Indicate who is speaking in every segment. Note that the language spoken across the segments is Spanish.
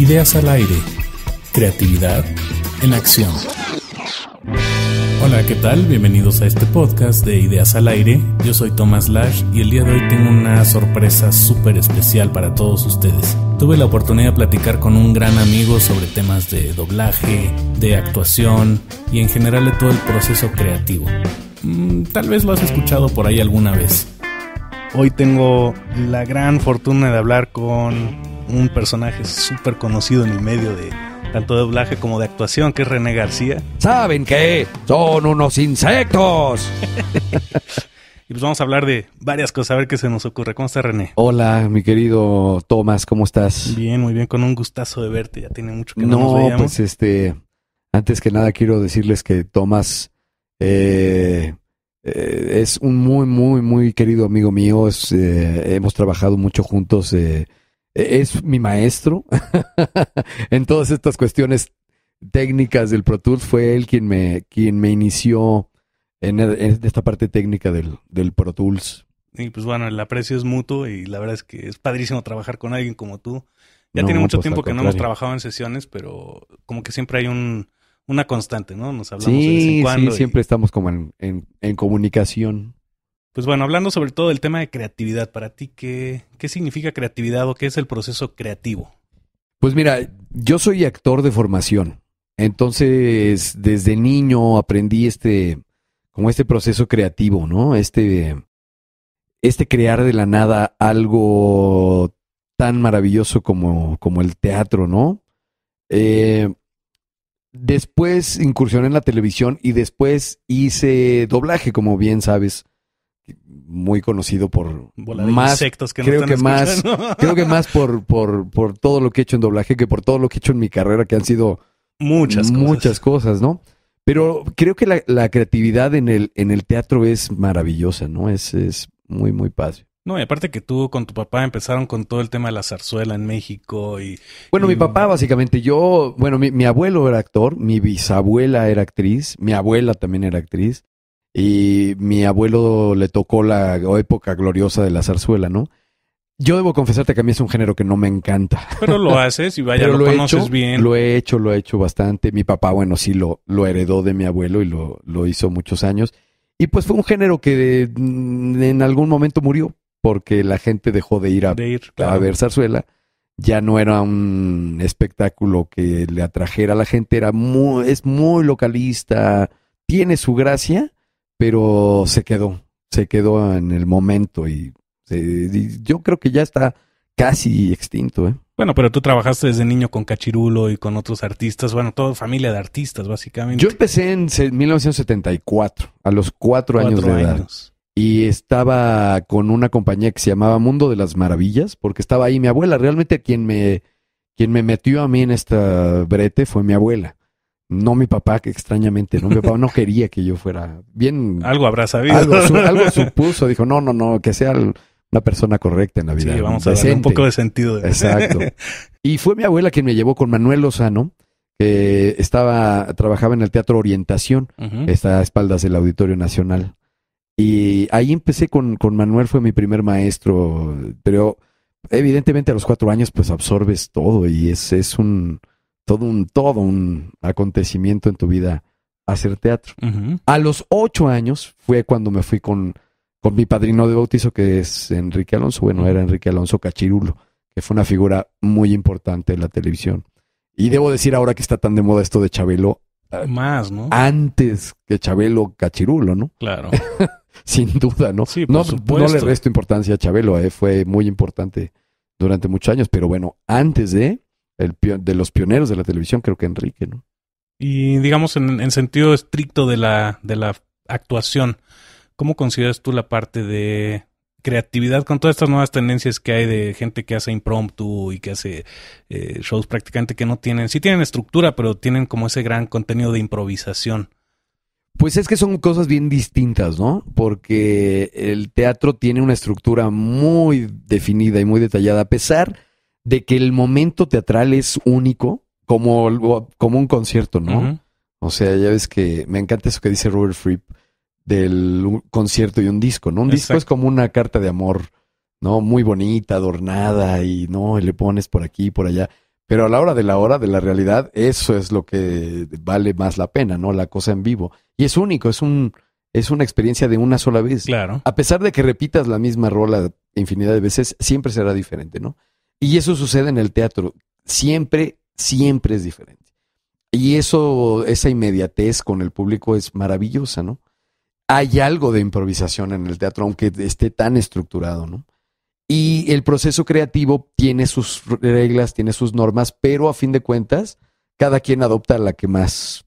Speaker 1: Ideas al aire. Creatividad en acción. Hola, ¿qué tal? Bienvenidos a este podcast de Ideas al aire. Yo soy Tomás Lash y el día de hoy tengo una sorpresa súper especial para todos ustedes. Tuve la oportunidad de platicar con un gran amigo sobre temas de doblaje, de actuación y en general de todo el proceso creativo. Mm, tal vez lo has escuchado por ahí alguna vez. Hoy tengo la gran fortuna de hablar con un personaje súper conocido en el medio de tanto doblaje como de actuación, que es René García. ¿Saben qué? Son unos insectos. y pues vamos a hablar de varias cosas, a ver qué se nos ocurre. ¿Cómo estás, René?
Speaker 2: Hola, mi querido Tomás, ¿cómo estás?
Speaker 1: Bien, muy bien, con un gustazo de verte, ya tiene mucho que no, no pues
Speaker 2: este, antes que nada quiero decirles que Tomás eh, eh, es un muy, muy, muy querido amigo mío, eh, hemos trabajado mucho juntos, e-, es mi maestro en todas estas cuestiones técnicas del Pro Tools. Fue él quien me, quien me inició e-, en, esta parte técnica del, del Pro Tools.
Speaker 1: Y pues bueno, el aprecio es mutuo y la verdad es que es padrísimo trabajar con alguien como tú. Ya tiene mucho pues, tiempo que no hemos trabajado en sesiones, pero como que siempre hay un, una constante, ¿no? Nos hablamos en cuando. y... siempre
Speaker 2: estamos como en, en comunicación.
Speaker 1: Pues bueno, hablando sobre todo del tema de creatividad, para ti, ¿qué, ¿qué significa creatividad o qué es el proceso creativo?
Speaker 2: Pues mira, yo soy actor de formación. Entonces, desde niño aprendí este, como este proceso creativo, ¿no? Este, este crear de la nada algo tan maravilloso como, como el teatro, ¿no? Eh, después incursioné en la televisión y después hice doblaje, como bien sabes muy conocido por más insectos que no creo que más creo que más por, por, todo lo que he hecho en doblaje que por todo lo que he hecho en mi carrera que han sido muchas cosas. muchas cosas no pero creo que la, creatividad en el en el teatro es maravillosa no es es muy muy padre
Speaker 1: no, y aparte que tú con tu papá empezaron con todo el tema de la zarzuela en México y...
Speaker 2: Bueno, mi papá básicamente, yo, bueno, mi, mi, abuelo era actor, mi bisabuela era actriz, mi abuela también era actriz, y mi abuelo le tocó la época gloriosa de la zarzuela, ¿no? Yo debo confesarte que a mí es un género que no me encanta. Pero lo haces y vaya, lo, conoces bien. Lo he hecho, lo he hecho bastante. Mi papá, bueno, sí lo, heredó de mi abuelo y lo, hizo muchos años. Y pues fue un género que mm, en algún momento murió porque la gente dejó de ir a, a ver zarzuela. Ya no era un espectáculo que le atrajera a la gente, era muy, es muy localista, tiene su gracia, pero se quedó, se quedó en el momento y, yo creo que ya está casi extinto. ¿eh?
Speaker 1: Bueno, pero tú trabajaste desde niño con Cachirulo y con otros artistas, bueno, toda familia de artistas básicamente. Yo
Speaker 2: empecé en 1974, a los cuatro, años de edad. Y estaba con una compañía que se llamaba Mundo de las Maravillas, porque estaba ahí mi abuela. Realmente quien me, quien me metió a mí en esta brete fue mi abuela. No mi papá, que extrañamente, no, mi papá no quería que yo fuera bien. Algo habrá sabido. Algo, supuso, dijo, no, no, no, que sea una persona correcta en la vida. Sí, vamos a hacer un poco de sentido. Exacto. Y fue mi abuela quien me llevó con Manuel Lozano, que estaba, trabajaba en el Teatro Orientación, está a espaldas del Auditorio Nacional. Y ahí empecé con, con Manuel, fue mi primer maestro, pero evidentemente a los cuatro años pues absorbes todo y es, es un todo un, todo un acontecimiento en tu vida hacer teatro. A los ocho años fue cuando me fui con, con mi padrino de bautizo, que es Enrique Alonso. Bueno, era Enrique Alonso Cachirulo, que fue una figura muy importante en la televisión. Y debo decir ahora que está tan de moda esto de Chabelo. Eh, Más, ¿no? Antes que Chabelo Cachirulo, ¿no? Claro. Sin duda, ¿no? Sí, por no, supuesto. no le resto importancia a Chabelo, eh. fue muy importante durante muchos años, pero bueno, antes de de los pioneros de la televisión, creo que Enrique, ¿no?
Speaker 1: Y digamos en, sentido estricto de la, actuación, ¿cómo consideras tú la parte de creatividad con todas estas nuevas tendencias que hay de gente que hace impromptu y que hace eh, shows prácticamente que no tienen, sí tienen estructura, pero tienen como ese gran contenido de improvisación.
Speaker 2: Pues es que son cosas bien distintas, ¿no? Porque el teatro tiene una estructura muy definida y muy detallada, a pesar de que el momento teatral es único, como, como un concierto, ¿no? O sea, ya ves que me encanta eso que dice Robert Fripp del concierto y un disco, ¿no? Un disco es como una carta de amor, ¿no? Muy bonita, adornada y no, y le pones por aquí, por allá. Pero a la hora de la hora, de la realidad, eso es lo que vale más la pena, ¿no? La cosa en vivo. Y es único, es un es una experiencia de una sola vez. Claro. A pesar de que repitas la misma rola infinidad de veces, siempre será diferente, ¿no? Y eso sucede en el teatro. Siempre, siempre es diferente. Y eso, esa inmediatez con el público es maravillosa, ¿no? Hay algo de improvisación en el teatro, aunque esté tan estructurado, ¿no? Y el proceso creativo tiene sus reglas, tiene sus normas, pero a fin de cuentas, cada quien adopta la que más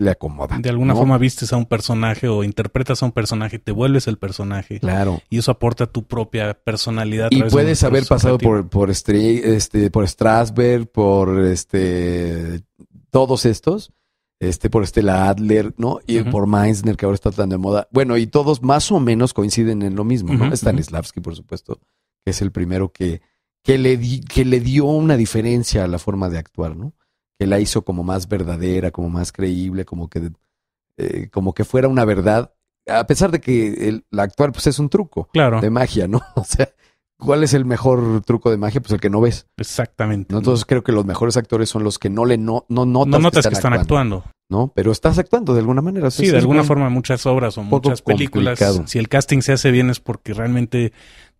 Speaker 2: le acomoda. De alguna forma
Speaker 1: vistes a un personaje o interpretas a un personaje, te vuelves el personaje. Claro. Y eso aporta tu propia personalidad. y puedes haber pasado por,
Speaker 2: por, este, por Strasberg, por este, todos estos, este, por Stella Adler, ¿no? Y por Meissner, que ahora está tan de moda. Bueno, y todos más o menos coinciden en lo mismo, ¿no? Stanislavski, por supuesto, que es el primero que, que, le que le dio una diferencia a la forma de actuar, ¿no? que la hizo como más verdadera, como más creíble, como que, eh, como que fuera una verdad, a pesar de que el, la actual pues, es un truco de magia, ¿no? O sea, ¿cuál es el mejor truco de magia? Pues el que no ves. Exactamente. Entonces creo que los mejores actores son los que no le no, no notas, que están, actuando. ¿No? Pero estás actuando de alguna manera. sí, de alguna forma muchas obras o muchas películas. Si
Speaker 1: el casting se hace bien es porque realmente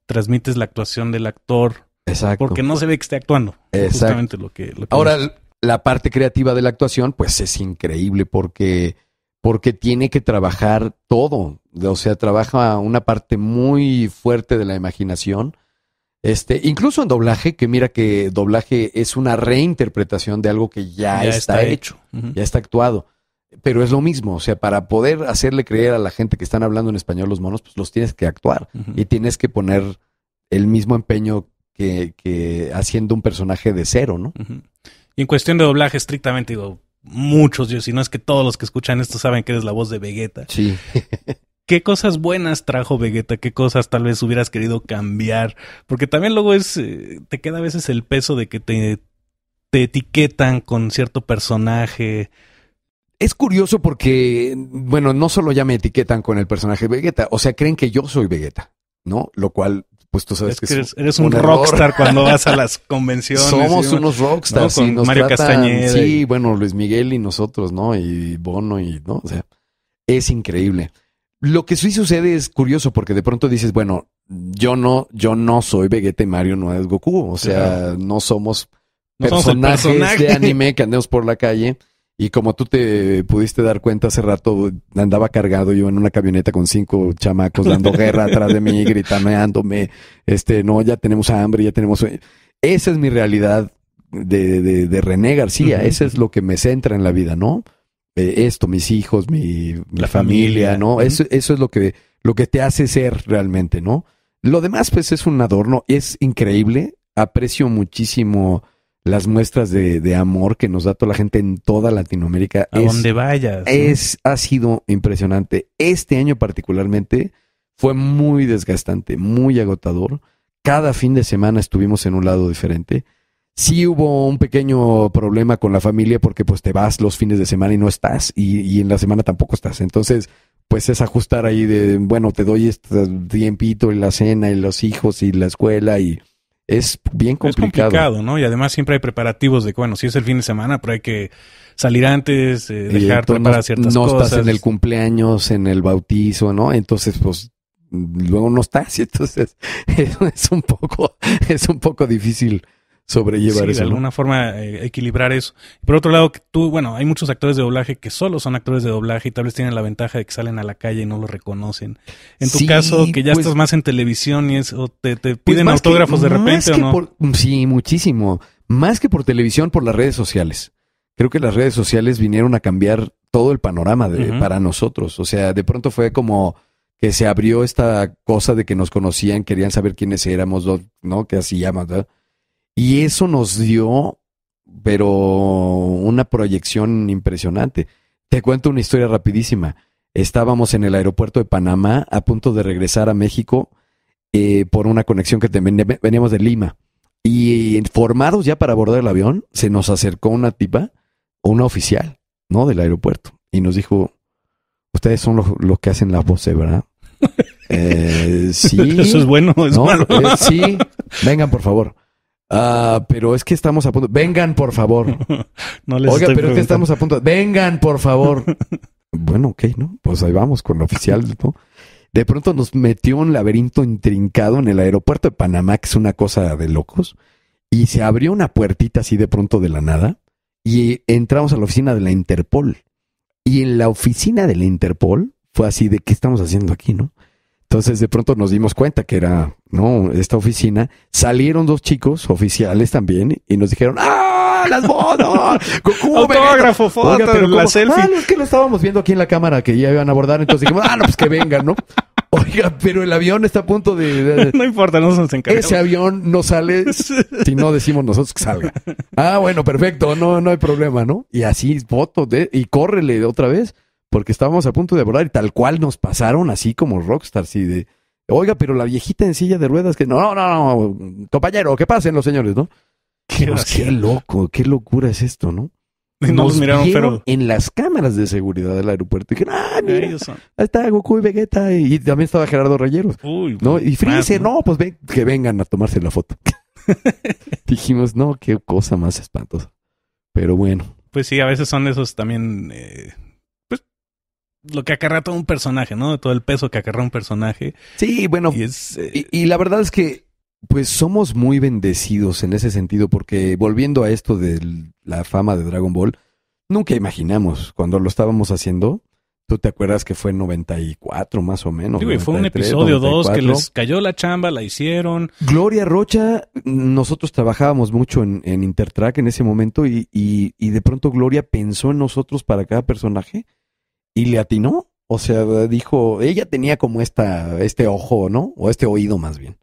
Speaker 1: transmites la actuación del actor. Exacto. Porque no se ve que esté actuando. Exactamente. lo que, Ahora,
Speaker 2: la parte creativa de la actuación, pues es increíble porque, porque tiene que trabajar todo. O sea, trabaja una parte muy fuerte de la imaginación. Este, incluso en doblaje, que mira que doblaje es una reinterpretación de algo que ya, está, hecho, ya está actuado. Pero es lo mismo, o sea, para poder hacerle creer a la gente que están hablando en español los monos, pues los tienes que actuar y tienes que poner el mismo empeño que, que haciendo un personaje de cero, ¿no?
Speaker 1: Y en cuestión de doblaje, estrictamente digo, muchos, yo, si no es que todos los que escuchan esto saben que eres la voz de Vegeta.
Speaker 2: Sí.
Speaker 1: ¿Qué cosas buenas trajo Vegeta? ¿Qué cosas tal vez hubieras querido cambiar? Porque también luego es, eh, te queda a veces el peso de que te, te etiquetan
Speaker 2: con cierto personaje. Es curioso porque, bueno, no solo ya me etiquetan con el personaje Vegeta, o sea, creen que yo soy Vegeta, ¿no? Lo cual pues tú sabes que, eres, un, rockstar cuando vas a las convenciones. Somos unos rockstars. Mario Castañeda. Sí, bueno, Luis Miguel y nosotros, ¿no? Y Bono y, ¿no? O sea, es increíble. Lo que sí sucede es curioso porque de pronto dices, bueno, yo no, yo no soy Vegeta y Mario no es Goku. O sea, no somos personajes de anime que andemos por la calle y como tú te pudiste dar cuenta hace rato, andaba cargado yo en una camioneta con cinco chamacos dando guerra atrás de mí, gritándome, este, no, ya tenemos hambre, ya tenemos... Esa es mi realidad de, de, de René García, eso es lo que me centra en la vida, ¿no? Eh, esto, mis hijos, mi, la familia, ¿no? eso, eso es lo que, lo que te hace ser realmente, ¿no? Lo demás, pues, es un adorno, es increíble, aprecio muchísimo las muestras de, amor que nos da toda la gente en toda Latinoamérica. A donde vayas. Es, Ha sido impresionante. Este año particularmente fue muy desgastante, muy agotador. Cada fin de semana estuvimos en un lado diferente. Sí hubo un pequeño problema con la familia porque pues te vas los fines de semana y no estás y, y en la semana tampoco estás. Entonces pues es ajustar ahí de, bueno, te doy este tiempito y la cena y los hijos y la escuela y es bien complicado.
Speaker 1: ¿no? Y además siempre hay preparativos de, bueno, si es el fin de semana, pero hay que salir antes, eh, dejar preparar ciertas cosas. No estás en el
Speaker 2: cumpleaños, en el bautizo, ¿no? Entonces, pues luego no estás, y entonces es un poco, es un poco difícil sobrellevar sí, eso. De alguna
Speaker 1: forma eh, equilibrar eso. Por otro lado, tú, bueno, hay muchos actores de doblaje que solo son actores de doblaje y tal vez tienen la ventaja de que salen a la calle y no lo reconocen. En tu caso, que ya pues estás más en televisión y eso, te, te pues piden autógrafos de repente, ¿o no?
Speaker 2: sí, muchísimo. Más que por televisión, por las redes sociales. Creo que las redes sociales vinieron a cambiar todo el panorama de, para nosotros. O sea, de pronto fue como que se abrió esta cosa de que nos conocían, querían saber quiénes éramos, ¿no? Que así llaman? ¿verdad? Y eso nos dio, pero una proyección impresionante. Te cuento una historia rapidísima. Estábamos en el aeropuerto de Panamá a punto de regresar a México eh, por una conexión que veníamos de Lima. Y formados ya para abordar el avión, se nos acercó una tipa, una oficial, ¿no? Del aeropuerto. Y nos dijo, ustedes son los, que hacen las voces, ¿verdad? Eh, sí. Eso es bueno, eh, sí, vengan por favor. Ah, pero es que estamos a punto. Vengan, por favor. no les Oiga, pero es que estamos a punto. Vengan, por favor. bueno, ok, ¿no? Pues ahí vamos con lo oficial, ¿no? De pronto nos metió un laberinto intrincado en el aeropuerto de Panamá, que es una cosa de locos, y se abrió una puertita así de pronto de la nada, y entramos a la oficina de la Interpol. Y en la oficina de la Interpol fue así de qué estamos haciendo aquí, ¿no? Entonces de pronto nos dimos cuenta que era, ¿no? Esta oficina. Salieron dos chicos, oficiales también, y nos dijeron, ¡ah! ¡Las fotos Autógrafo, foto, la selfie. Ah, es que lo estábamos viendo aquí en la cámara que ya iban a abordar, entonces dijimos, ah, no, pues que vengan, ¿no? Oiga, pero el avión está a punto de... no importa, no nos encargamos. Ese avión no sale si no decimos nosotros que salga. Ah, bueno, perfecto, no, no hay problema, ¿no? Y así, fotos, de... y córrele otra vez porque estábamos a punto de volar y tal cual nos pasaron así como rockstars y de, oiga, pero la viejita en silla de ruedas que, no, no, no, compañero, que pasen los señores, ¿no? Qué, loco, qué locura es esto, ¿no? Nos, miraron pero... en las cámaras de seguridad del aeropuerto. Y dijeron, ah, ahí está Goku y Vegeta. Y, también estaba Gerardo Rayeros. Uy, ¿no? Y Freeze, ah, ¿no? no, pues ven, que vengan a tomarse la foto. Dijimos, no, qué cosa más espantosa. Pero bueno.
Speaker 1: Pues sí, a veces son esos también eh, lo que acarra todo un personaje, ¿no? Todo el peso que acarra un personaje. Sí, bueno. Eh, y, la verdad es que,
Speaker 2: pues somos muy bendecidos en ese sentido, porque volviendo a esto de la fama de Dragon Ball, nunca imaginamos cuando lo estábamos haciendo. Tú te acuerdas que fue en 94 más o menos. Digo, fue un episodio dos que les
Speaker 1: cayó la chamba, la hicieron.
Speaker 2: Gloria Rocha, nosotros trabajábamos mucho en, en Intertrack en ese momento y, y de pronto Gloria pensó en nosotros para cada personaje y le atinó. O sea, dijo, ella tenía como esta, este ojo, ¿no? O este oído más bien,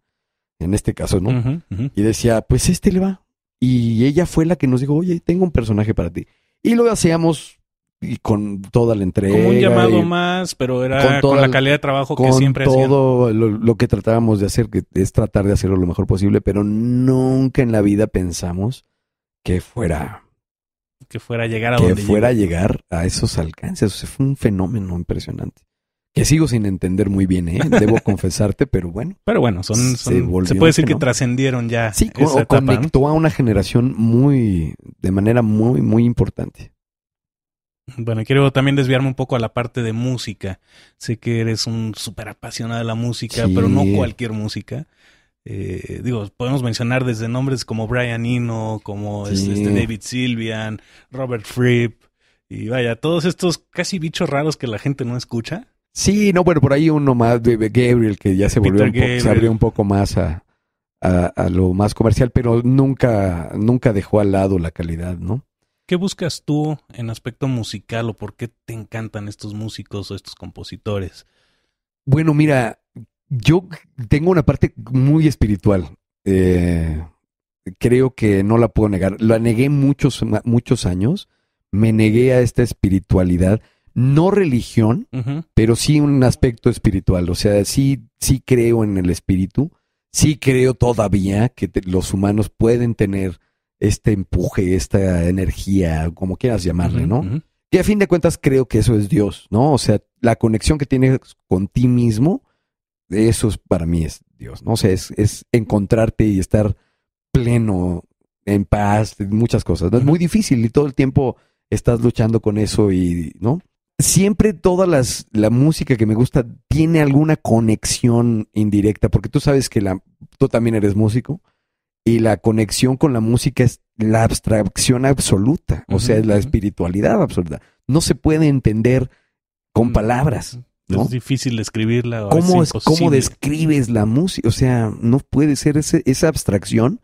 Speaker 2: en este caso, ¿no? Y decía, pues este le va. Y ella fue la que nos dijo, oye, tengo un personaje para ti. Y lo hacíamos y con toda la entrega. Como un llamado
Speaker 1: más, pero era con, la calidad de trabajo que siempre Con
Speaker 2: Todo lo, que tratábamos de hacer, que es tratar de hacerlo lo mejor posible, pero nunca en la vida pensamos que fuera que fuera a llegar a que fuera llegar a esos alcances. O sea, fue un fenómeno impresionante. Que sigo sin entender muy bien, ¿eh? debo confesarte, pero bueno. Pero bueno, son, se, puede decir que
Speaker 1: trascendieron ya. Sí, esa conectó
Speaker 2: a una generación muy, de manera muy, muy importante.
Speaker 1: Bueno, quiero también desviarme un poco a la parte de música. Sé que eres un súper apasionado de la música, pero no cualquier música. Eh, digo, podemos mencionar desde nombres como Brian Eno, como este, este David Sylvian Robert Fripp, y vaya, todos estos casi bichos raros que la gente no escucha.
Speaker 2: Sí, no, bueno, por ahí uno más Gabriel que ya se volvió un se abrió un poco más a, a, lo más comercial, pero nunca, nunca dejó al lado la calidad, ¿no? ¿Qué
Speaker 1: buscas tú en aspecto musical o por qué te encantan estos músicos o estos compositores?
Speaker 2: Bueno, mira, yo tengo una parte muy espiritual. Eh, creo que no la puedo negar. La negué muchos, muchos años. Me negué a esta espiritualidad. No religión, pero sí un aspecto espiritual. O sea, sí, sí creo en el espíritu. Sí creo todavía que los humanos pueden tener este empuje, esta energía, como quieras llamarle, ¿no? Y a fin de cuentas creo que eso es Dios, ¿no? O sea, la conexión que tienes con ti mismo eso es, para mí es Dios, ¿no? O sea, es, encontrarte y estar pleno, en paz, muchas cosas. ¿no? Es muy difícil y todo el tiempo estás luchando con eso y, ¿no? Siempre toda las, la música que me gusta tiene alguna conexión indirecta, porque tú sabes que la, tú también eres músico y la conexión con la música es la abstracción absoluta, o sea, es la espiritualidad absoluta. No se puede entender con mm, palabras. Es
Speaker 1: difícil describirla. ¿Cómo, es, ¿Cómo
Speaker 2: describes la música? O sea, no puede ser esa abstracción.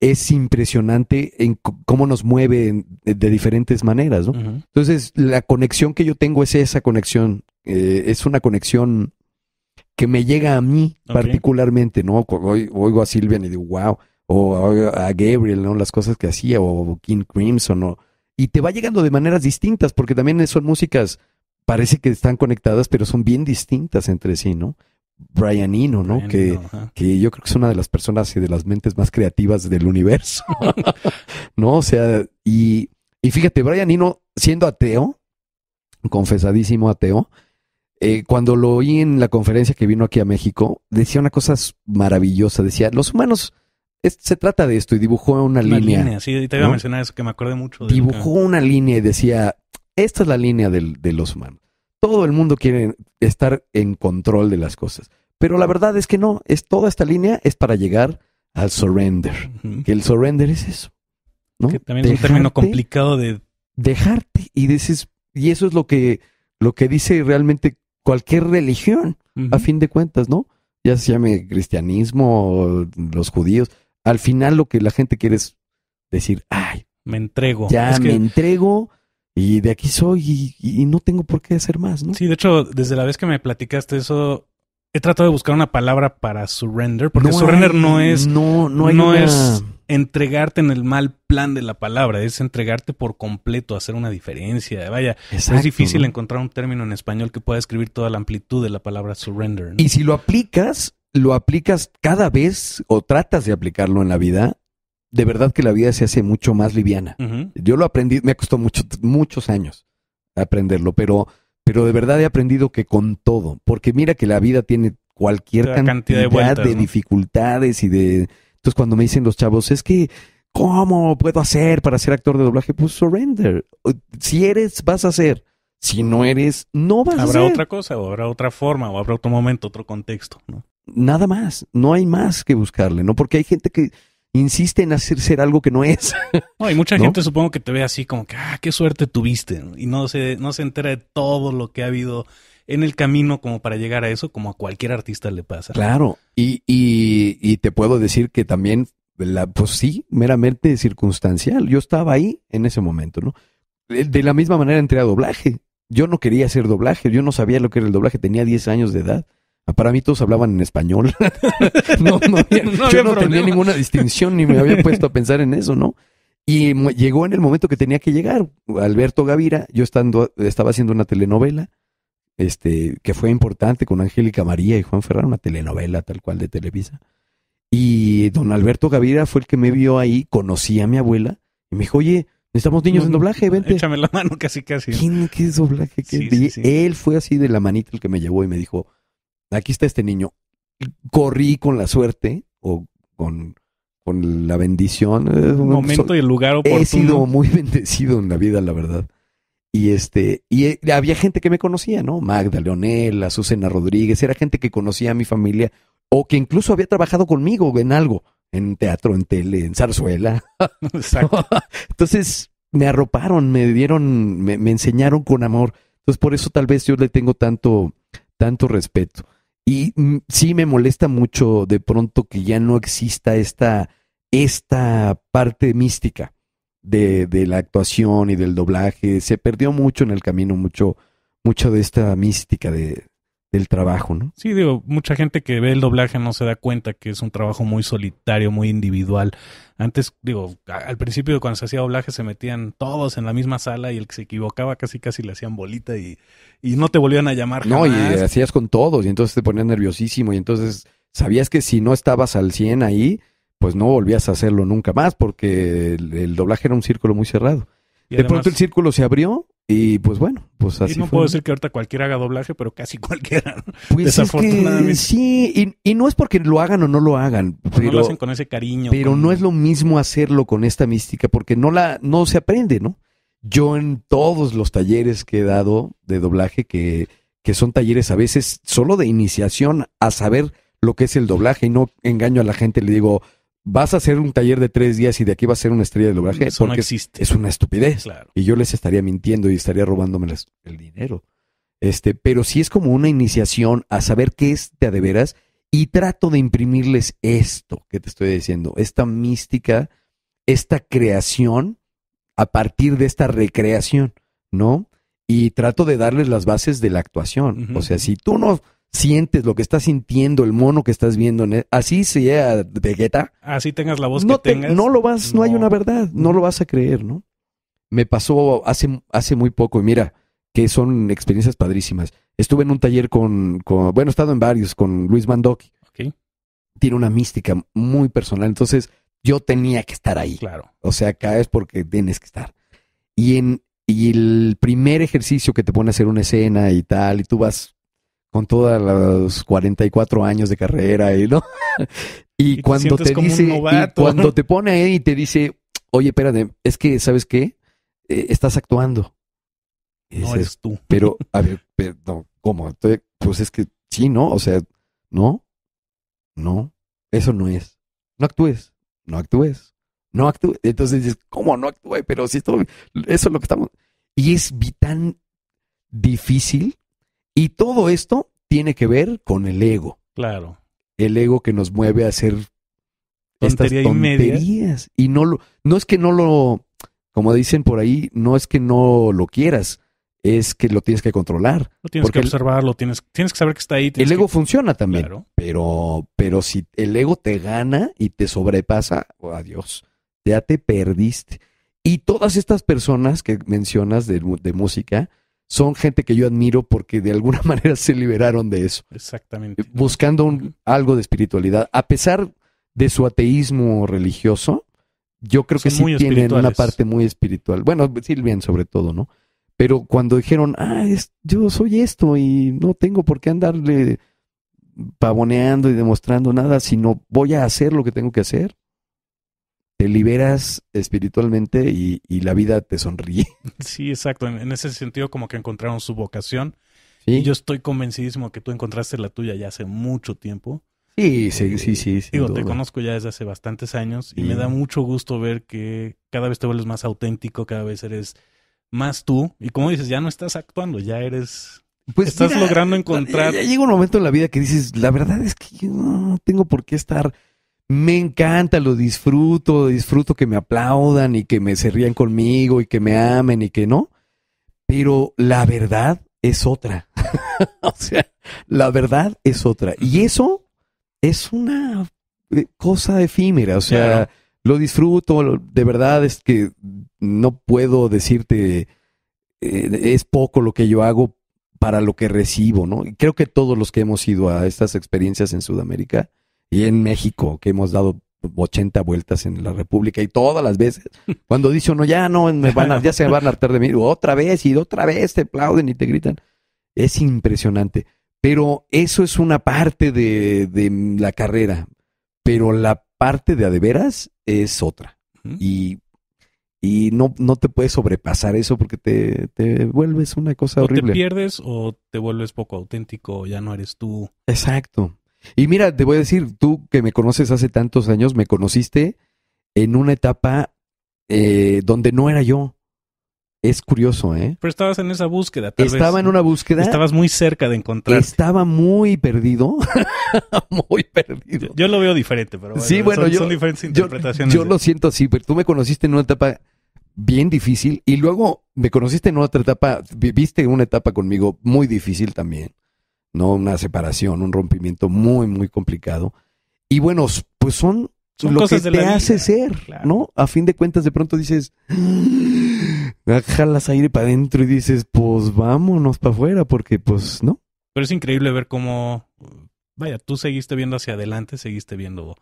Speaker 2: Es impresionante en cómo nos mueve de diferentes maneras, ¿no? Entonces, la conexión que yo tengo es esa conexión. Eh, es una conexión que me llega a mí particularmente, ¿no? Oigo a Silvia y digo, wow, o a Gabriel, ¿no? Las cosas que hacía, o King Crimson, ¿no? Y te va llegando de maneras distintas, porque también son músicas parece que están conectadas, pero son bien distintas entre sí, ¿no? Brian Eno, ¿no? que, que yo creo que es una de las personas y de las mentes más creativas del universo, ¿no? O sea, y, y fíjate, Brian Eno, siendo ateo, confesadísimo ateo, eh, cuando lo oí en la conferencia que vino aquí a México, decía una cosa maravillosa, decía, los humanos... se trata de esto y dibujó una, una línea.
Speaker 1: Sí, te iba a mencionar eso que me acordé mucho. dibujó
Speaker 2: una línea y decía, esta es la línea de los humanos. Todo el mundo quiere estar en control de las cosas. Pero la verdad es que no, es toda esta línea es para llegar al surrender. el surrender es eso. Que también es un término
Speaker 1: complicado de
Speaker 2: dejarte y y eso es lo que lo que dice realmente cualquier religión a fin de cuentas, ¿no? Ya se llame cristianismo, los judíos, al final lo que la gente quiere es decir, ay,
Speaker 1: me entrego. Ya me
Speaker 2: entrego y de aquí soy y, no tengo por qué hacer más, ¿no?
Speaker 1: Sí, de hecho, desde la vez que me platicaste eso, he tratado de buscar una palabra para surrender, porque surrender no es. No, no, es entregarte en el mal plan de la palabra, es entregarte por completo, hacer una diferencia. Vaya, es difícil encontrar un término en español que pueda describir toda la amplitud de la palabra surrender.
Speaker 2: Y si lo aplicas, lo aplicas cada vez o tratas de aplicarlo en la vida de verdad que la vida se hace mucho más liviana. Yo lo aprendí, me costó mucho, muchos años aprenderlo, pero, pero de verdad he aprendido que con todo, porque mira que la vida tiene cualquier cantidad, de, dificultades y de... Entonces cuando me dicen los chavos, es que, ¿cómo puedo hacer para ser actor de doblaje? Pues surrender. Si eres, vas a ser. Si no eres, no vas a ser. Habrá otra
Speaker 1: cosa, o habrá otra forma, o habrá otro momento, otro contexto,
Speaker 2: Nada más, no hay más que buscarle, ¿no? Porque hay gente que insiste en hacer ser algo que no es.
Speaker 1: Hay y mucha gente supongo que te ve así como que, ah, qué suerte tuviste, y no se, no se entera de todo lo que ha habido en el camino como para llegar a eso, como a cualquier artista le pasa. Claro,
Speaker 2: y, y, y te puedo decir que también, la, pues sí, meramente circunstancial. Yo estaba ahí en ese momento, ¿no? Eh, de la misma manera entré a doblaje. Yo no quería hacer doblaje, yo no sabía lo que era el doblaje, tenía 10 años de edad. Para mí todos hablaban en español. yo no tenía ninguna distinción ni me había puesto a pensar en eso, ¿no? Y llegó en el momento que tenía que llegar. Alberto Gavira, yo estando, estaba haciendo una telenovela, este, que fue importante con Angélica María y Juan Ferrar, una telenovela tal cual de Televisa. Y don Alberto Gavira fue el que me vio ahí, conocí a mi abuela y me dijo, oye, necesitamos niños en mm,
Speaker 1: doblaje, vente. Échame la mano casi, casi. ¿Qué doblaje?
Speaker 2: Él fue así de la manita el que me llevó y me dijo, aquí está este niño. Corrí con la suerte o con, con la bendición. un momento y el lugar oportuno. He sido muy bendecido en la vida, la verdad. Y este, y eh, había gente que me conocía, ¿no? Magda, Leonel, Azucena Rodríguez, era gente que conocía a mi familia o que incluso había trabajado conmigo en algo, en teatro, en tele, en zarzuela. Entonces me arroparon, me dieron, me, enseñaron con amor. Entonces por eso tal vez yo le tengo tanto, tanto respeto. Y mm, sí me molesta mucho de pronto que ya no exista esta, esta parte mística de, de, la actuación y del doblaje. Se perdió mucho en el camino, mucho, mucho de esta mística de, del trabajo, ¿no?
Speaker 1: Sí, digo, mucha gente que ve el doblaje no se da cuenta que es un trabajo muy solitario, muy individual. Antes, digo, al principio cuando se hacía doblaje se metían todos en la misma sala y el que se equivocaba casi casi le hacían bolita y, no te volvían a llamar. No, y hacías
Speaker 2: con todos y entonces te ponías nerviosísimo y entonces sabías que si no estabas al 100 ahí, pues no volvías a hacerlo nunca más porque el, doblaje era un círculo muy cerrado. de pronto el círculo se abrió y pues bueno, pues así. Y no puedo decir
Speaker 1: que ahorita cualquiera haga doblaje, pero casi cualquiera. Pues, Desafortunadamente.
Speaker 2: sí, y, no es porque lo hagan o no lo hagan. Pero, lo hacen con
Speaker 1: ese cariño. Pero no
Speaker 2: es lo mismo hacerlo con esta mística, porque no la, no se aprende, ¿no? Yo en todos los talleres que he dado de doblaje, que, que son talleres a veces solo de iniciación a saber lo que es el doblaje, y no engaño a la gente, le digo, vas a hacer un taller de tres días y de aquí vas a ser una estrella de lograje Eso porque existe. Es una estupidez. Y yo les estaría mintiendo y estaría robándome el dinero. Este, pero sí es como una iniciación a saber qué es de adeveras, y trato de imprimirles esto que te estoy diciendo, esta mística, esta creación a partir de esta recreación, ¿no? Y trato de darles las bases de la actuación. O sea, si tú no sientes lo que estás sintiendo, el mono que estás viendo, e, así sea Vegeta.
Speaker 1: Así tengas la voz no que tengas. No
Speaker 2: lo vas, no. hay una verdad, no lo vas a creer, ¿no? Me pasó hace, hace muy poco, y mira, que son experiencias padrísimas. Estuve en un taller con, bueno, he estado en varios, con Luis Mandoki. Tiene una mística muy personal, entonces yo tenía que estar ahí. Claro. O sea, es porque tienes que estar. Y en y el primer ejercicio que te pone a hacer una escena y tal, y tú vas con todos los 44 años de carrera y no. y, cuando te, dice, y cuando te pone ahí y te dice, oye, espérate, es que, ¿sabes qué? E, estás actuando. no tú. Pero, a ver, perdón, ¿cómo? Entonces, pues es que sí, ¿no? O sea, no, no, eso no es. No actúes, no actúes, no actúes. Entonces dices, ¿cómo no actúe? Pero si esto, eso es lo que estamos. Y es tan difícil y todo esto tiene que ver con el ego. Claro. El ego que nos mueve a hacer estas tonterías. Y, no lo, no es que no lo, como dicen por ahí, no es que no lo quieras, es que lo tienes que controlar. Lo tienes que
Speaker 1: observar, lo tienes, tienes que saber que está ahí. El ego funciona también. Claro.
Speaker 2: Pero, pero si el ego te gana y te sobrepasa, oh, adiós, ya te perdiste. Y todas estas personas que mencionas de, de música, son gente que yo admiro porque de alguna manera se liberaron de eso.
Speaker 1: Exactamente.
Speaker 2: Buscando algo de espiritualidad. A pesar de su ateísmo religioso, yo creo que sí tienen una parte muy espiritual. Bueno, Silvian sobre todo, ¿no? Pero cuando dijeron, ah, es, yo soy esto y no tengo por qué andarle pavoneando y demostrando nada, sino voy a hacer lo que tengo que hacer, te liberas espiritualmente y, la vida te sonríe.
Speaker 1: Sí, exacto. En, ese sentido, como que encontraron su vocación. Y yo estoy convencidísimo que tú encontraste la tuya ya hace mucho tiempo.
Speaker 2: Sí, sí, eh, sí, sí. Digo, te
Speaker 1: conozco ya desde hace bastantes años y me da mucho gusto ver que cada vez te vuelves más auténtico, cada vez eres más tú. Y como dices, ya no estás actuando, ya eres. Pues estás logrando eh, encontrar. ya eh, llega un
Speaker 2: momento en la vida que dices, la verdad es que yo no tengo por qué estar me encanta, lo disfruto, disfruto que me aplaudan y que me se rían conmigo y que me amen y que no. Pero la verdad es otra. o sea, la verdad es otra. Y eso es una eh, cosa efímera. O sea, lo disfruto, de verdad es que no puedo decirte, eh, es poco lo que yo hago para lo que recibo, ¿no? Y creo que todos los que hemos ido a estas experiencias en Sudamérica, y en México, que hemos dado 80 vueltas en la República y todas las veces, cuando dice uno, ya no, me van ya se van a hartar de mí, otra vez y otra vez te aplauden y te gritan. Es impresionante. Pero eso es una parte de, la carrera, pero la parte de a adeveras es otra. Y no, no te puedes sobrepasar eso porque te, vuelves una cosa o Te
Speaker 1: pierdes o te vuelves poco auténtico, ya no eres tú.
Speaker 2: Exacto. Y mira, te voy a decir, tú que me conoces hace tantos años, me conociste en una etapa eh, donde no era yo. Es curioso, ¿eh?
Speaker 1: Pero estabas en esa búsqueda. Estaba en una búsqueda. Estabas muy cerca de
Speaker 2: encontrar. Estaba muy perdido.
Speaker 1: muy perdido. Yo, lo veo diferente, pero sí, bueno, son, yo, son diferentes interpretaciones. Yo, yo,
Speaker 2: lo siento así, pero tú me conociste en una etapa bien difícil y luego me conociste en otra etapa, viviste una etapa conmigo muy difícil también. ¿no? Una separación, un rompimiento muy, muy complicado. Y bueno, pues son, lo que te hace ser, ¿no? A fin de cuentas, de pronto dices, ah, jalas aire para adentro y dices, pues vámonos para afuera, porque pues, ¿no?
Speaker 1: Pero es increíble ver cómo, vaya, tú seguiste viendo hacia adelante, seguiste viendo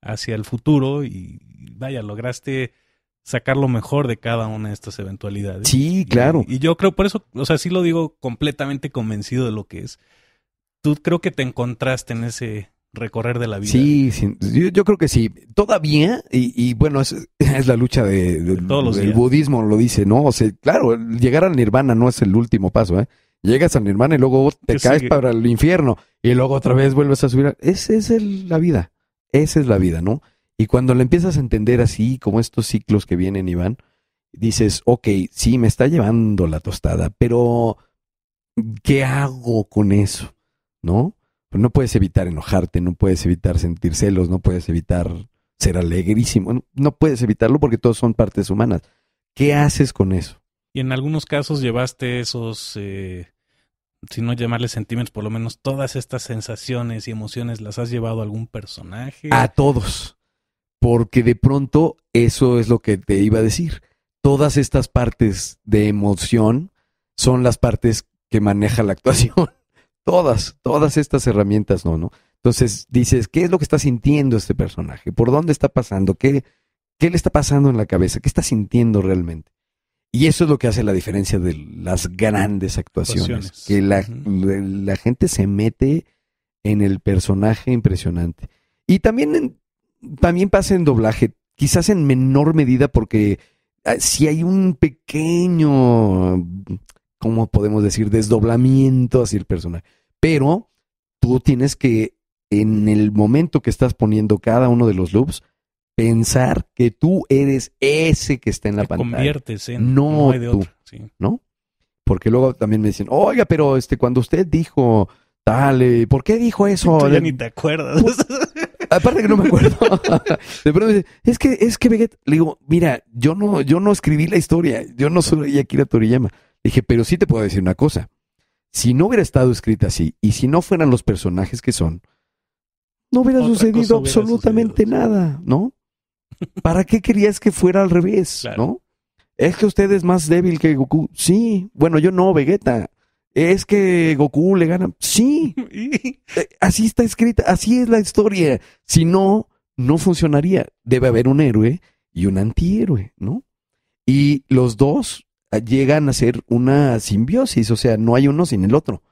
Speaker 1: hacia el futuro y, vaya, lograste sacar lo mejor de cada una de estas eventualidades. Sí, claro. Y, y, yo creo, por eso, o sea, sí lo digo completamente convencido de lo que es tú creo que te encontraste en ese recorrer de la vida.
Speaker 2: Sí, sí yo, creo que sí. Todavía, y, y bueno, es, es, la lucha de, del budismo, lo dice, ¿no? O sea, claro, llegar al nirvana no es el último paso, ¿eh? Llegas al nirvana y luego te caes para el infierno y luego otra vez vuelves a subir. Esa es la vida, esa es la vida, ¿no? Y cuando la empiezas a entender así, como estos ciclos que vienen y van, dices, ok, sí, me está llevando la tostada, pero ¿qué hago con eso? ¿no? Pero no puedes evitar enojarte, no puedes evitar sentir celos, no puedes evitar ser alegrísimo, no, puedes evitarlo porque todos son partes humanas. ¿Qué haces con eso?
Speaker 1: Y en algunos casos llevaste esos, eh, si no llamarles sentimientos, por lo menos todas estas sensaciones y emociones las has llevado a algún personaje.
Speaker 2: A todos, porque de pronto eso es lo que te iba a decir. Todas estas partes de emoción son las partes que maneja la actuación. Todas, todas estas herramientas no, ¿no? Entonces dices, ¿qué es lo que está sintiendo este personaje? ¿Por dónde está pasando? ¿Qué, qué le está pasando en la cabeza? ¿Qué está sintiendo realmente? Y eso es lo que hace la diferencia de las grandes actuaciones. Que la, gente se mete en el personaje impresionante. Y también, también pasa en doblaje, quizás en menor medida porque ah, si hay un pequeño, ¿cómo podemos decir? Desdoblamiento hacia el personaje pero tú tienes que, en el momento que estás poniendo cada uno de los loops, pensar que tú eres ese que está en la Te pantalla. conviertes
Speaker 1: en no, de otro,
Speaker 2: ¿no? Porque luego también me dicen, oiga, pero este, cuando usted dijo Dale, eh, ¿por qué dijo eso? ya ni
Speaker 1: te acuerdas. Pues,
Speaker 2: aparte que no me acuerdo. De pronto me dice, es que, es que Vegeta, le digo, mira, yo no, yo no escribí la historia, yo no soy Akira Toriyama. dije, pero sí te puedo decir una cosa si no hubiera estado escrita así y si no fueran los personajes que son, no hubiera sucedido absolutamente nada, ¿no? ¿Para qué querías que fuera al revés, no? Es que usted es más débil que Goku. Sí, bueno, yo no, Vegeta. Es que Goku le gana. Sí, eh, así está escrita, así es la historia. Si no, no funcionaría. Debe haber un héroe y un antihéroe, ¿no? Y los dos llegan a ser una simbiosis, o sea, no hay uno sin el otro,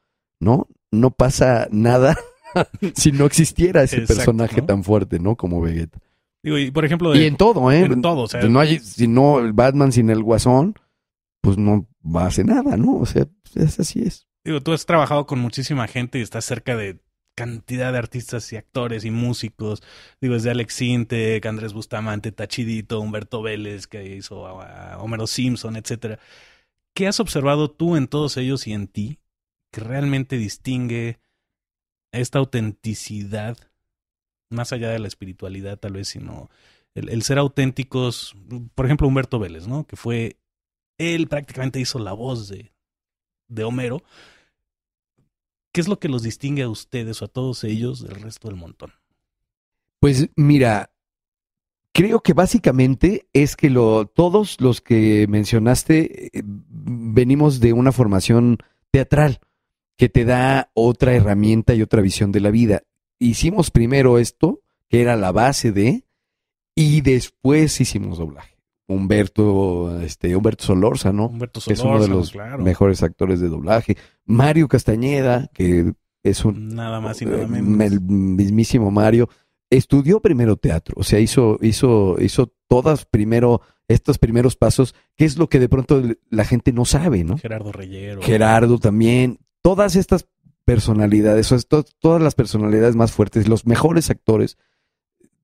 Speaker 2: ¿no? No pasa nada si no existiera ese personaje tan fuerte, ¿no? Como Vegeta.
Speaker 1: Digo, y por ejemplo... en todo, ¿eh? En todo, o sea... No hay,
Speaker 2: si no, el Batman sin el Guasón, pues no va hace nada, ¿no? O sea, pues, es, así es.
Speaker 1: Digo, tú has trabajado con muchísima gente y estás cerca de cantidad de artistas y actores y músicos. Digo, desde Alex Sintek, Andrés Bustamante, Tachidito, Humberto Vélez, que hizo a, Homero Simpson, etcétera. ¿Qué has observado tú en todos ellos y en ti que realmente distingue esta autenticidad, más allá de la espiritualidad tal vez, sino el, el ser auténticos? Por ejemplo, Humberto Vélez, ¿no? Que fue, él prácticamente hizo la voz de, de Homero ¿Qué es lo que los distingue a ustedes o a todos ellos del resto del montón?
Speaker 2: Pues mira, creo que básicamente es que lo, todos los que mencionaste eh, venimos de una formación teatral que te da otra herramienta y otra visión de la vida. Hicimos primero esto, que era la base de, y después hicimos doblaje. Humberto, este, Humberto Solorza, ¿no? que es uno de los mejores actores de doblaje. Mario Castañeda, que es un... Nada más y nada eh, menos. El mismísimo Mario. Estudió primero teatro, o sea, hizo, hizo, hizo todas primero estos primeros pasos, que es lo que de pronto la gente no sabe, ¿no? Gerardo Reyero. Gerardo también. Todas estas personalidades, todas las personalidades más fuertes, los mejores actores,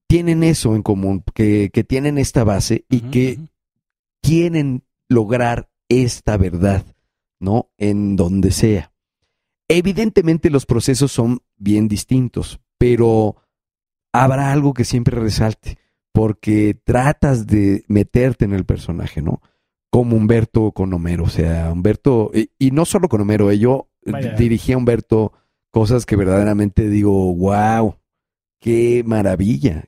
Speaker 2: tienen eso en común, que, tienen esta base y que quieren lograr esta verdad, ¿no? En donde sea. Evidentemente los procesos son bien distintos, pero habrá algo que siempre resalte, porque tratas de meterte en el personaje, ¿no? Como Humberto con Homero, o sea, Humberto, y, no solo con Homero, eh, yo dirigí a Humberto cosas que verdaderamente digo, wow, qué maravilla,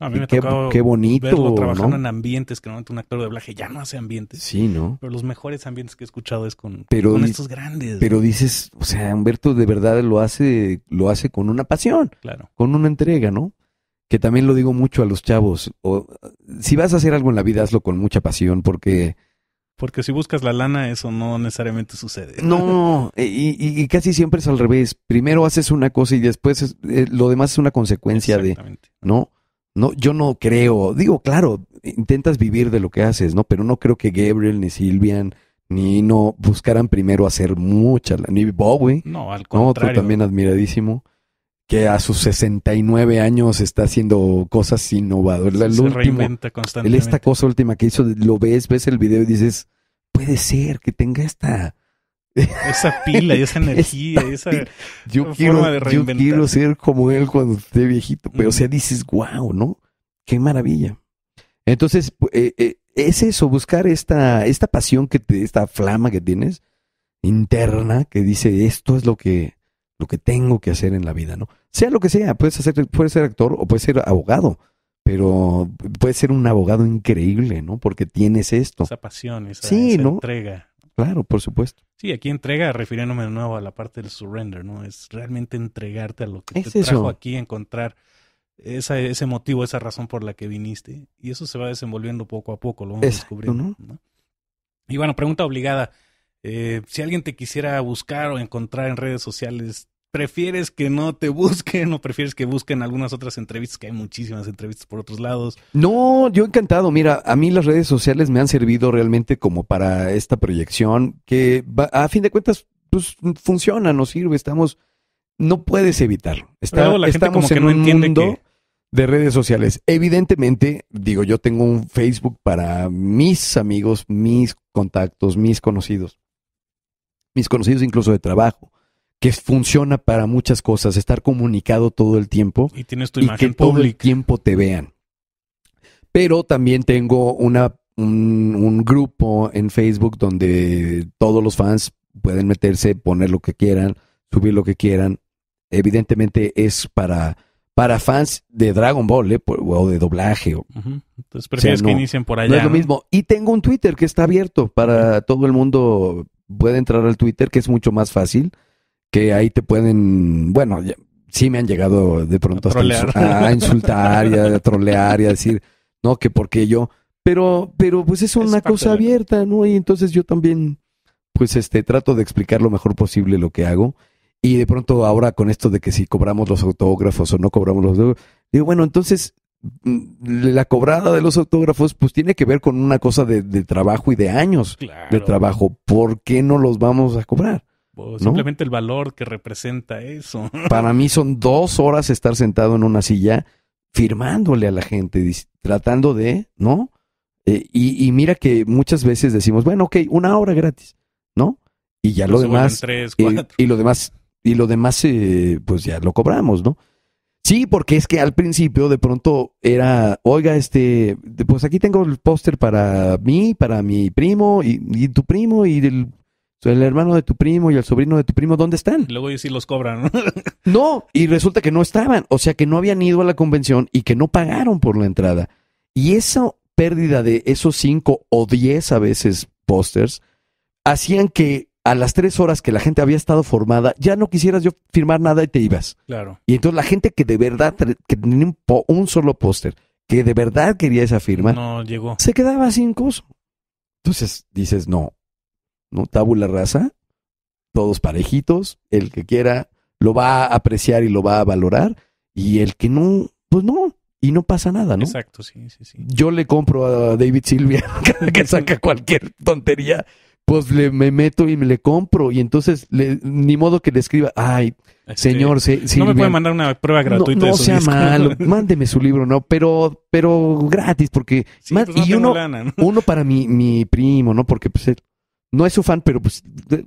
Speaker 2: qué, bonito. Verlo trabajando en
Speaker 1: ambientes que normalmente un actor de doblaje ya no hace ambientes. Sí, ¿no? Pero los mejores ambientes que he escuchado es con, estos grandes. Pero
Speaker 2: dices, o sea, Humberto de verdad lo hace, lo hace con una pasión, claro. con una entrega, ¿no? Que también lo digo mucho a los chavos. O, si vas a hacer algo en la vida, hazlo con mucha pasión, porque
Speaker 1: porque si buscas la lana, eso no necesariamente sucede. No,
Speaker 2: y, casi siempre es al revés. Primero haces una cosa y después eh, lo demás es una consecuencia de. ¿No? No, yo no creo. Digo, claro, intentas vivir de lo que haces, ¿no? Pero no creo que Gabriel ni Silvian ni no buscaran primero hacer mucha lana. Ni Bowie.
Speaker 1: No, al contrario. otro también
Speaker 2: admiradísimo que a sus 69 años está haciendo cosas innovadoras. La, se reinventa Esta cosa última que hizo, lo ves, ves el video y dices, puede ser que tenga esta...
Speaker 1: Esa pila y esa energía, esa yo quiero, Yo quiero
Speaker 2: ser como él cuando esté viejito. Pero, o sea, dices, wow, ¿no? Qué maravilla. Entonces, eh, eh, es eso, buscar esta, esta pasión que te, esta flama que tienes interna que dice, esto es lo que lo que tengo que hacer en la vida, ¿no? Sea lo que sea, puedes, hacer, puedes ser actor o puedes ser abogado, pero puedes ser un abogado increíble, ¿no? Porque tienes esto. Esa pasión, esa, entrega. Claro, por supuesto.
Speaker 1: Sí, aquí entrega, refiriéndome de nuevo a la parte del surrender, ¿no? Es realmente entregarte a lo que te trajo aquí, encontrar ese motivo, esa razón por la que viniste. Y eso se va desenvolviendo poco a poco, lo vamos a descubriendo. ¿no? Y bueno, pregunta obligada. Eh, si alguien te quisiera buscar o encontrar en redes sociales, ¿prefieres que no te busquen o prefieres que busquen algunas otras entrevistas? Que hay muchísimas entrevistas por otros lados.
Speaker 2: No, yo encantado. Mira, a mí las redes sociales me han servido realmente como para esta proyección que a fin de cuentas pues, funciona, nos sirve, estamos... No puedes evitarlo. Está, estamos como en no un mundo... de redes sociales. Evidentemente, digo, yo tengo un Facebook para mis amigos, mis contactos, mis conocidos mis conocidos incluso de trabajo, que funciona para muchas cosas, estar comunicado todo el tiempo y, tienes tu imagen que todo el tiempo te vean. Pero también tengo una, un, grupo en Facebook donde todos los fans pueden meterse, poner lo que quieran, subir lo que quieran. Evidentemente es para para fans de Dragon Ball eh, o de doblaje.
Speaker 1: Entonces prefieres que inicien por allá. es lo
Speaker 2: mismo. Y tengo un Twitter que está abierto para todo el mundo puede entrar al Twitter, que es mucho más fácil, que ahí te pueden, bueno, sí me han llegado de pronto a, insultar y a, trolear y a decir, no, que porque yo, pero, pero pues es una cosa abierta, ¿no? Y entonces yo también, pues este, trato de explicar lo mejor posible lo que hago. Y de pronto ahora con esto de que si cobramos los autógrafos o no cobramos los autógrafos, digo, bueno, entonces Mm, la cobrada de los autógrafos pues tiene que ver con una cosa de, trabajo y de años de trabajo. ¿Por qué no los vamos a cobrar?
Speaker 1: simplemente el valor que representa eso.
Speaker 2: Para mí son dos horas estar sentado en una silla firmándole a la gente, tratando de, ¿no? Eh, y, mira que muchas veces decimos, bueno, ok, una hora gratis, ¿no? Y ya lo demás. y lo demás, y lo demás, eh, pues ya lo cobramos, ¿no? Sí, porque es que al principio de pronto era, oiga, este, pues aquí tengo el póster para mí, para mi primo y, tu primo y el, el, hermano de tu primo y el sobrino de tu primo, ¿dónde están?
Speaker 1: Luego ellos sí los cobran.
Speaker 2: no, y resulta que no estaban, o sea que no habían ido a la convención y que no pagaron por la entrada. Y esa pérdida de esos cinco o diez a veces pósters hacían que a las tres horas que la gente había estado formada, ya no quisieras yo firmar nada y te ibas. Claro. Y entonces la gente que de verdad, que tenía un, un solo póster, que de verdad quería esa firma, no llegó. Se quedaba sin coso. Entonces dices, no, no, tabula raza, todos parejitos, el que quiera lo va a apreciar y lo va a valorar, y el que no, pues no, y no pasa nada, ¿no? Exacto, sí, sí, sí. Yo le compro a David Silvia que saca cualquier tontería pues le, me meto y me le compro. Y entonces, ni modo que le escriba, ay, este, señor, No me puede mandar una prueba gratuita. No, de sea malo, mándeme su libro, no, pero, pero gratis, porque. Pues, y uno, uno para mi, mi primo, ¿no? Porque pues, no es su fan, pero pues. Pues,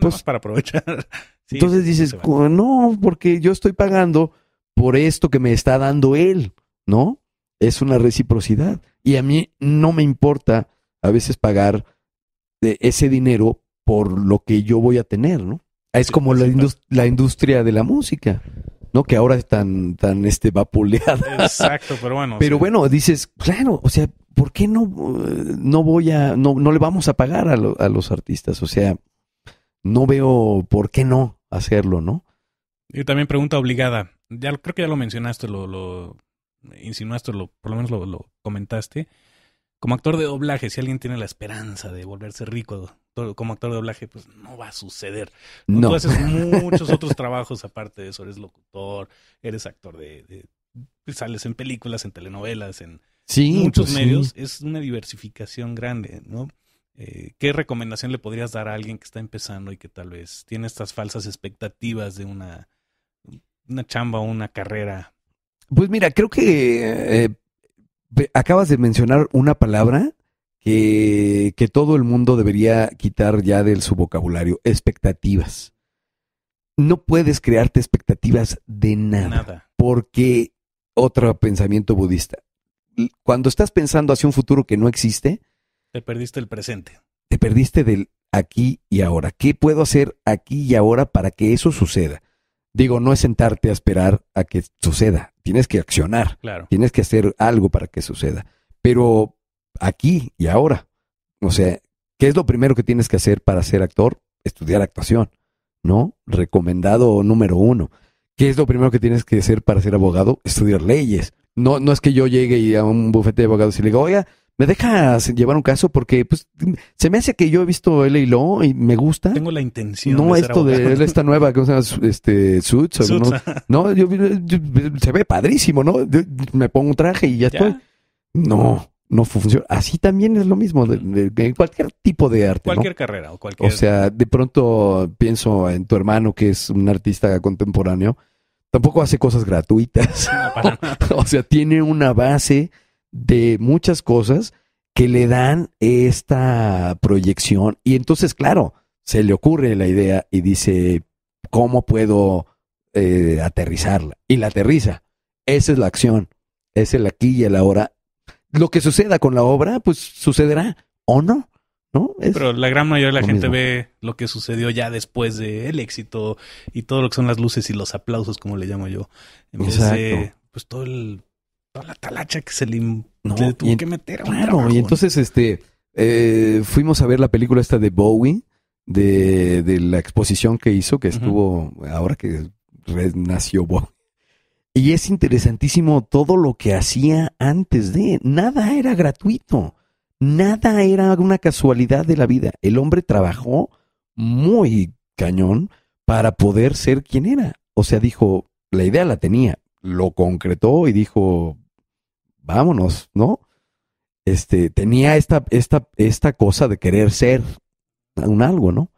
Speaker 2: pues, para aprovechar. entonces dices, no, porque yo estoy pagando por esto que me está dando él, ¿no? Es una reciprocidad. Y a mí no me importa a veces pagar de ese dinero por lo que yo voy a tener, ¿no? Es como pues la, la industria de la música, ¿no? Que ahora es tan, tan este, vapuleada. Exacto, pero bueno. Pero bueno, dices, claro, o sea, ¿por qué no, no voy a, no, le vamos a pagar a, los artistas? O sea, no veo por qué no hacerlo, ¿no?
Speaker 1: Y también pregunta obligada. Ya creo que ya lo mencionaste, lo, lo insinuaste, lo, por lo menos lo, lo comentaste como actor de doblaje, si alguien tiene la esperanza de volverse rico como actor de doblaje, pues no va a suceder. No. Tú haces muchos otros trabajos aparte de eso. Eres locutor, eres actor de, sales en películas, en telenovelas, en
Speaker 2: muchos pues medios.
Speaker 1: Es una diversificación grande, ¿no? Eh, ¿Qué recomendación le podrías dar a alguien que está empezando y que tal vez tiene estas falsas expectativas de una, una chamba o una carrera?
Speaker 2: Pues mira, creo que eh, acabas de mencionar una palabra que, todo el mundo debería quitar ya de su vocabulario, expectativas. No puedes crearte expectativas de nada, nada. porque otro pensamiento budista. Cuando estás pensando hacia un futuro que no existe,
Speaker 1: te perdiste el presente.
Speaker 2: Te perdiste del aquí y ahora. ¿Qué puedo hacer aquí y ahora para que eso suceda? Digo, no es sentarte a esperar a que suceda tienes que accionar, claro. tienes que hacer algo para que suceda. Pero aquí y ahora, o sea, ¿qué es lo primero que tienes que hacer para ser actor? Estudiar actuación, ¿no? Recomendado número uno. ¿Qué es lo primero que tienes que hacer para ser abogado? Estudiar leyes. No, no es que yo llegue y a un bufete de abogados y le diga, oiga, ¿Me dejas llevar un caso? Porque pues, se me hace que yo he visto L.A. y Lo y me gusta. Tengo la intención. No de esto de esta nueva, ¿cómo se llama? Este, suits. No, yo, se ve padrísimo, ¿no? me pongo un traje y ya, estoy. No, no funciona. Así también es lo mismo de, cualquier tipo de arte. Cualquier carrera o cualquier. O sea, de pronto pienso en tu hermano que es un artista contemporáneo. Tampoco hace cosas gratuitas. o sea, tiene una base de muchas cosas que le dan esta proyección. Y entonces, claro, se le ocurre la idea y dice, ¿cómo puedo eh, aterrizarla? Y la aterriza. Esa es la acción, es el aquí y el ahora. Lo que suceda con la obra, pues sucederá o no. ¿No?
Speaker 1: Pero la gran mayoría de la gente ve lo que sucedió ya después del éxito y todo lo que son las luces y los aplausos, como le llamo yo. empieza pues todo el la talacha que se le,
Speaker 2: tuvo que meter. claro, y entonces este eh, fuimos a ver la película esta de Bowie, de, la exposición que hizo, que estuvo ahora que nació Bowie. Y es interesantísimo todo lo que hacía antes de. Nada era gratuito. Nada era una casualidad de la vida. El hombre trabajó muy cañón para poder ser quien era. O sea, dijo, la idea la tenía, lo concretó y dijo, vámonos, ¿no? Este, tenía esta, esta, esta cosa de querer ser un algo, ¿no?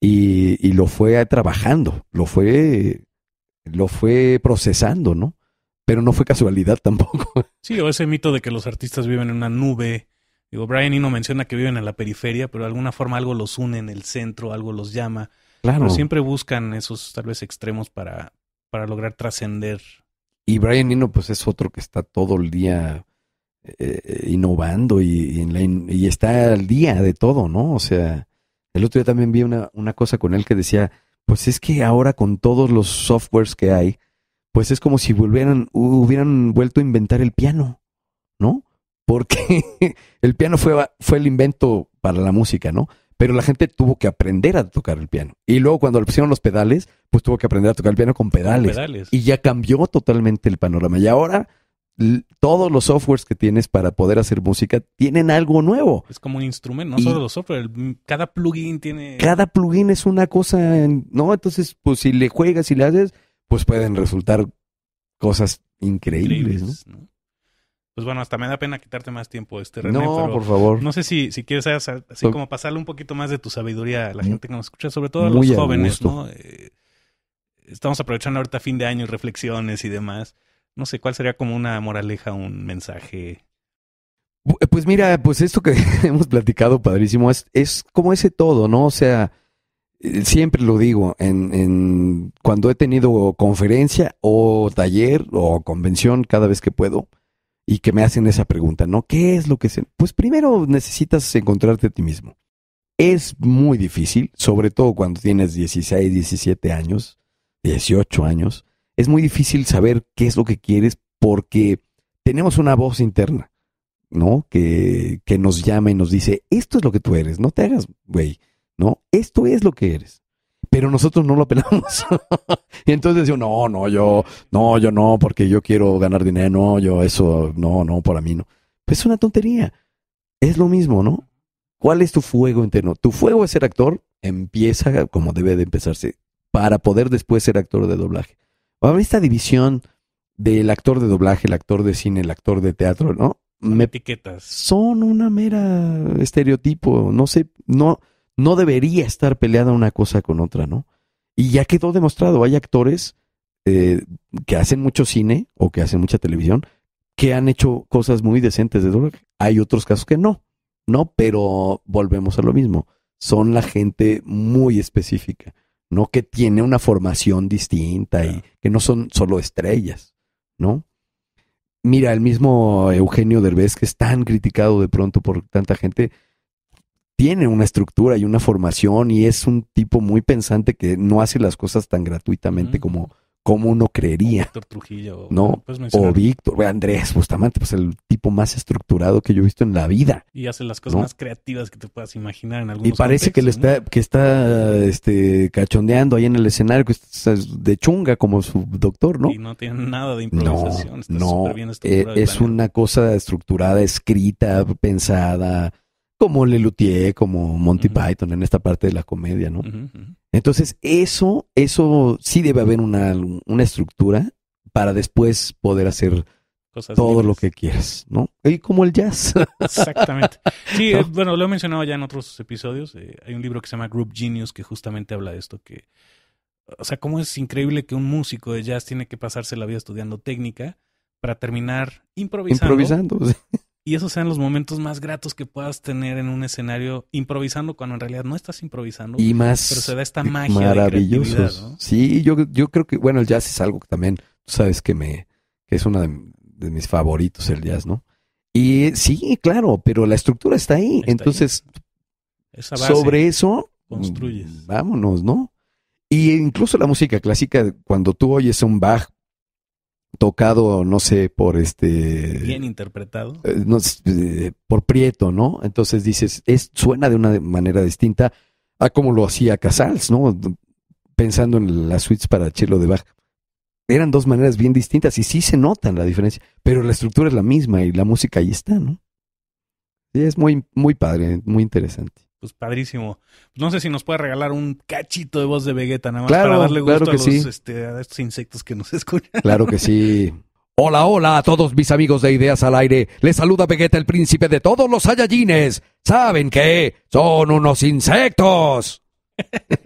Speaker 2: Y, y, lo fue trabajando, lo fue, lo fue procesando, ¿no? Pero no fue casualidad tampoco.
Speaker 1: Sí, o ese mito de que los artistas viven en una nube. Digo, Brian Eno menciona que viven en la periferia, pero de alguna forma algo los une en el centro, algo los llama. Claro. siempre buscan esos tal vez extremos para, para lograr trascender
Speaker 2: y Brian Nino, pues es otro que está todo el día eh, eh, innovando y, está al día de todo, ¿no? O sea, el otro día también vi una, una cosa con él que decía, pues es que ahora con todos los softwares que hay, pues es como si volvieran, hubieran vuelto a inventar el piano, ¿no? Porque el piano fue, fue el invento para la música, ¿no? pero la gente tuvo que aprender a tocar el piano. Y luego cuando le pusieron los pedales, pues tuvo que aprender a tocar el piano con pedales. Y ya cambió totalmente el panorama. Y ahora todos los softwares que tienes para poder hacer música tienen algo nuevo. Es
Speaker 1: como un instrumento, no solo los software, cada plugin tiene...
Speaker 2: Cada plugin es una cosa, ¿no? Entonces, pues si le juegas y le haces, pues pueden resultar cosas increíbles, ¿no?
Speaker 1: pues bueno, hasta me da pena quitarte más tiempo, este No, por favor. No sé si, si quieres así como pasarle un poquito más de tu sabiduría a la mm. gente que nos escucha, sobre todo a los jóvenes, ¿no? Eh, estamos aprovechando ahorita fin de año, y reflexiones y demás. No sé, ¿cuál sería como una moraleja, un mensaje?
Speaker 2: Eh, pues mira, pues esto que hemos platicado, padrísimo, es, es como ese todo, ¿no? O sea, eh, siempre lo digo, en, en cuando he tenido conferencia o taller o convención, cada vez que puedo, y que me hacen esa pregunta, ¿no? ¿Qué es lo que se...? Pues primero necesitas encontrarte a ti mismo. Es muy difícil, sobre todo cuando tienes 16, 17 años, 18 años. Es muy difícil saber qué es lo que quieres porque tenemos una voz interna, ¿no? Que, que nos llama y nos dice, esto es lo que tú eres, no te hagas, güey, ¿no? Esto es lo que eres pero nosotros no lo apelamos. y entonces yo, no, no, yo, no, yo no, porque yo quiero ganar dinero, no, yo eso, no, no, para mí no. Pues es una tontería. Es lo mismo, ¿no? ¿Cuál es tu fuego interno? Tu fuego es ser actor, empieza como debe de empezarse, para poder después ser actor de doblaje. A ver, esta división del actor de doblaje, el actor de cine, el actor de teatro, ¿no? Me, etiquetas. Son una mera estereotipo. No sé, no, no debería estar peleada una cosa con otra, ¿no? Y ya quedó demostrado, hay actores eh, que hacen mucho cine o que hacen mucha televisión que han hecho cosas muy decentes de doblaje. Hay otros casos que no, ¿no? Pero volvemos a lo mismo. Son la gente muy específica, ¿no? Que tiene una formación distinta y que no son solo estrellas, ¿no? Mira, el mismo Eugenio Derbez, que es tan criticado de pronto por tanta gente, tiene una estructura y una formación y es un tipo muy pensante que no hace las cosas tan gratuitamente como, como uno creería. O Víctor Trujillo. No, pues, o Víctor, Andrés Bustamante, pues el tipo más estructurado que yo he visto en la vida. Y hace las cosas más
Speaker 1: creativas que te puedas imaginar en algún Y parece que le
Speaker 2: está, que está este, cachondeando ahí en el escenario, que está de chunga como su doctor, ¿no? Y no
Speaker 1: tiene nada de improvisación. E, es una
Speaker 2: cosa estructurada, escrita, pensada, como Lelutier, como Monty Python en esta parte de la comedia, ¿no? Entonces, eso, eso sí debe haber una, una estructura para después poder hacer todo lo que quieras, ¿no? Y como el jazz. Exactamente. Sí, eh,
Speaker 1: bueno, lo he mencionado ya en otros episodios. Eh, hay un libro que se llama Group Genius que justamente habla de esto, que, o sea, cómo es increíble que un músico de jazz tiene que pasarse la vida estudiando técnica para terminar improvisando. Improvisando. Sí y esos sean los momentos más gratos que puedas tener en un escenario improvisando cuando en realidad no estás improvisando. Y más. Pero se da esta magia. ¿no?
Speaker 2: Sí, yo, yo creo que, bueno, el jazz es algo que también, tú sabes que me, es uno de, mis favoritos el jazz, ¿no? Y sí, claro, pero la estructura está ahí. Entonces,
Speaker 1: sobre eso, construyes.
Speaker 2: Mm, vámonos, ¿no? Y incluso la música clásica, cuando tú oyes un Bach tocado, no sé, por este... Bien interpretado. Eh, eh, por Prieto, ¿no? Entonces dices, es, suena de una manera distinta a como lo hacía Casals, ¿no? Pensando en las suites para Chelo de Bach. Eran dos maneras bien distintas y sí se notan la diferencia, pero la estructura es la misma y la música ahí está, ¿no? Sí, es muy, muy padre, muy interesante
Speaker 1: pues padrísimo. No sé si nos puede regalar un cachito de voz de Vegeta nada más para darle gusto a, los, este, estos insectos que nos escuchan.
Speaker 2: Claro que sí. Hola, hola a todos mis amigos de Ideas al Aire. Les saluda Vegeta, el príncipe de todos los Saiyajines. ¿Saben qué? Son unos insectos.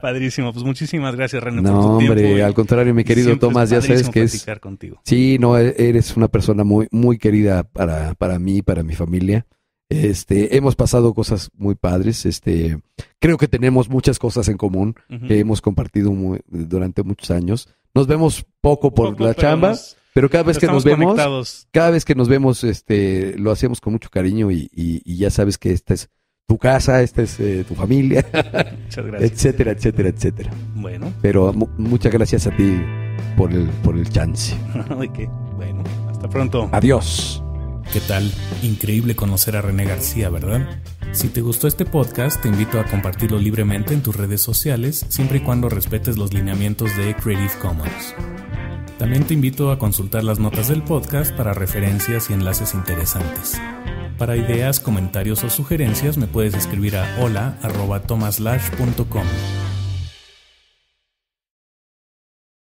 Speaker 2: padrísimo,
Speaker 1: pues muchísimas gracias René por tu hombre, al contrario, mi querido Tomás, ya sabes que es
Speaker 2: Sí, no, e-, eres una persona muy muy querida para para mí, para mi familia. Este, hemos pasado cosas muy padres. Este, creo que tenemos muchas cosas en común que hemos compartido durante muchos años. Nos vemos poco por la chamba, pero cada vez que nos vemos, cada vez que este, nos vemos, lo hacemos con mucho cariño y, ya sabes que esta es tu casa, esta es eh, tu familia, etcétera, etcétera, etcétera. Bueno, pero muchas gracias a ti por el por el chance.
Speaker 1: hasta pronto.
Speaker 2: Adiós. ¿Qué tal?
Speaker 1: Increíble conocer a René García, ¿verdad? Si te gustó este podcast, te invito a compartirlo libremente en tus redes sociales, siempre y cuando respetes los lineamientos de Creative Commons. También te invito a consultar las notas del podcast para referencias y enlaces interesantes. Para ideas, comentarios o sugerencias me puedes escribir a hola.tomaslash.com.